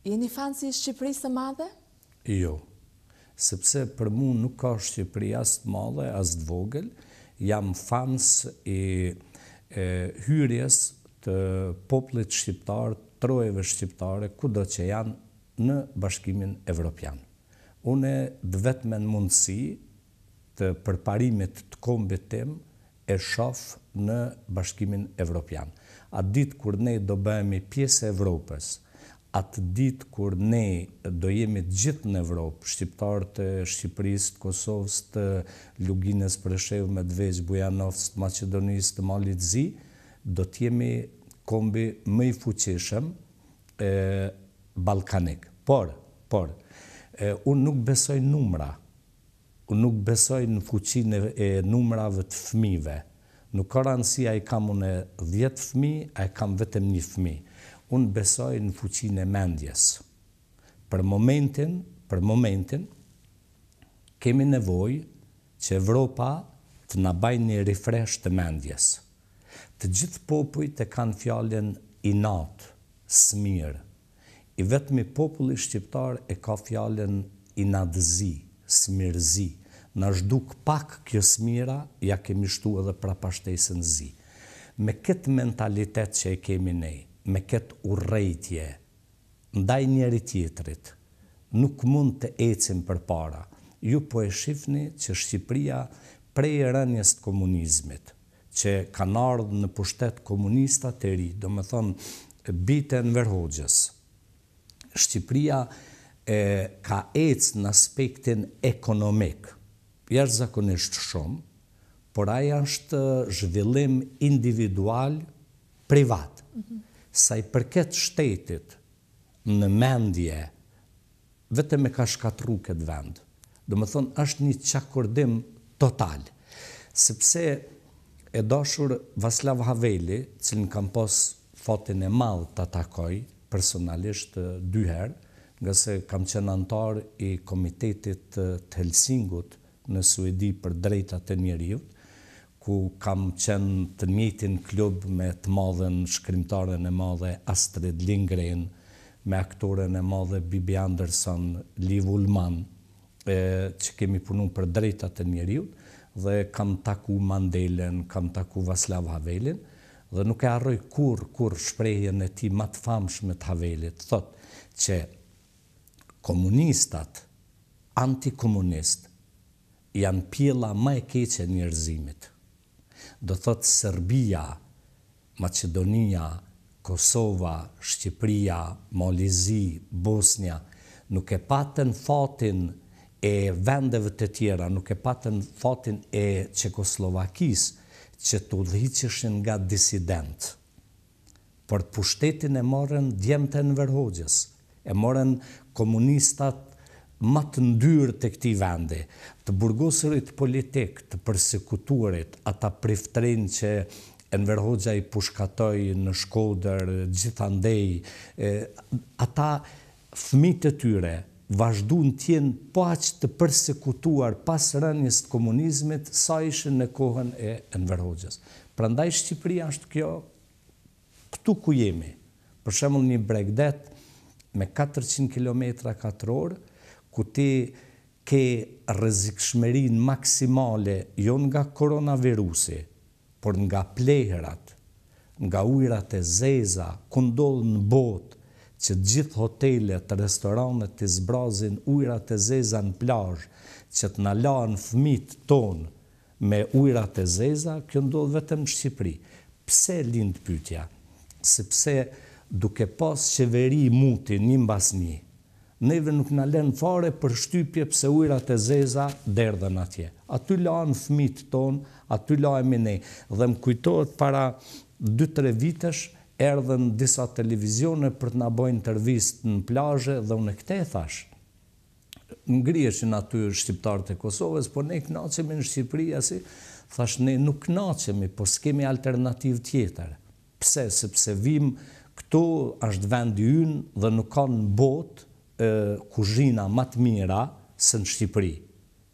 Jeni fanci i Shqipërisë së madhe? Jo. Sepse për mua nuk ka Shqipëri as të madhe as të vogël. Jam fans i hyrjes të popullit shqiptar, trojeve shqiptare kudo që janë në Bashkimin Evropian. Unë dhe vetëm në mundësi të përparimit të kombit tim e shofë në Bashkimin Evropian. A ditë kur ne do bëhemi pjesë e Evropës, atë ditë kur ne do jemi gjithë në Evropë, shqiptarë të Shqipërisë, të Kosovës, të Luginës, Preshevë, Medveç, Bujanovës, të Macedonisë, të Malitë Zi, do t'jemi kombi më i fuqishëm balkanik. Por, por, unë nuk besoj numra, unë nuk besoj në fuqin e numrave të fmive. Nuk ka rëndësi a i kam unë 10 fmi, a i kam vetëm një fmi unë besoj në fuqin e mendjes. Për momentin, për momentin, kemi nevoj që Evropa të nabaj një refresh të mendjes. Të gjithë popujt e kanë fjallin inat, smirë, i vetëmi populli shqiptar e ka fjallin nadëzi, smirëzi. Në shduk pak kjo smira, ja kemi shtu edhe pra pashtesën zi. Me këtë mentalitet që e kemi nejë, me këtë urrejtje, ndaj njeri tjetrit, nuk mund të ecim për para. Ju po e shifni që Shqipria prej rënjës të komunizmit, që ka nardhë në pushtet komunista të ri, do më thonë, bite në verhojgjës. Shqipria e, ka ecë në aspektin ekonomik, jashtë zakonisht shumë, por aja është zhvillim individual privat. Mm -hmm sa i përket shtetit në mendje, vetëm e ka shkatru këtë vend. Dhe më thonë, është një qakordim total, sepse e doshur Vaslav Haveli, cilën kam posë fotin e malë të takoj, personalisht dyherë, nga se kam qenë antar i Komitetit të Helsingut në Suedi për drejta të njerivët, ku kam qenë të mitin klub me të madhen shkrimtaren e madhe Astrid Lindgren, me aktoren e madhe Bibi Anderson, Liv Ullman, që kemi punu për drejtat e njeriut, dhe kam taku Mandelen, kam taku Vaslav Havelin, dhe nuk e arroj kur, kur shprejen e ti matë famshme të Havelit, thot që komunistat, antikomunist, janë pjela ma e keqe njërzimit do të thotë Serbia, Macedonia, Kosova, Shqipëria, Malizi, Bosnia, nuk e patën fatin e vendeve të tjera, nuk e patën fatin e Çekoslovakis që të udhëhiqeshin nga disident. Për të pushtetin e morën në Verhoxhës, e morën komunistat matë të ndyrë të këti vende, të burgosërit politik, të përsekuturit, ata priftrin që Enver Hoxha i pushkatoj në shkoder, gjithandej, ata fmit të tyre, vazhdu në tjenë po aqë të përsekutuar pas rënjës të komunizmit sa ishën në kohën e nëverhojgjës. Pra ndaj Shqipëria është kjo, këtu ku jemi, përshemull një bregdet me 400 km katërorë, ku ti ke rëzikshmerin maksimale, jo nga koronavirusi, por nga plehrat, nga ujrat e zeza, kundollë në botë, që gjithë hotelet, restoranet të zbrazin ujrat e zeza në plajsh, që të nalanë fmit tonë me ujrat e zeza, kjo ndodhë vetëm Shqipëri. Pse lindë pytja? Sepse duke pas qeveri muti një mbas një, neve nuk në lenë fare për shtypje pëse ujrat e zeza derdhen atje. Aty ty laën fmit ton, aty ty ne. Dhe më kujtojt para 2-3 vitesh, erdhen disa televizione për të nabojnë intervist në plajë dhe unë e këte e thashë në ngrije që në aty shqiptarët e Kosovës, por ne knacemi në Shqipëria si, thash, ne nuk knacemi, por s'kemi alternativ tjetër. Pse, sepse vim, këto është vendi ynë dhe nuk kanë botë, kuzhina matë mira së në Shqipëri.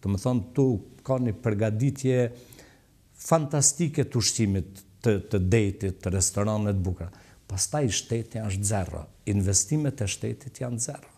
Të më thonë, tu ka një përgaditje fantastike të ushqimit të, detit, dejtit, të restoranet bukra. Pas ta i janë zero, investimet e shtetit janë zero.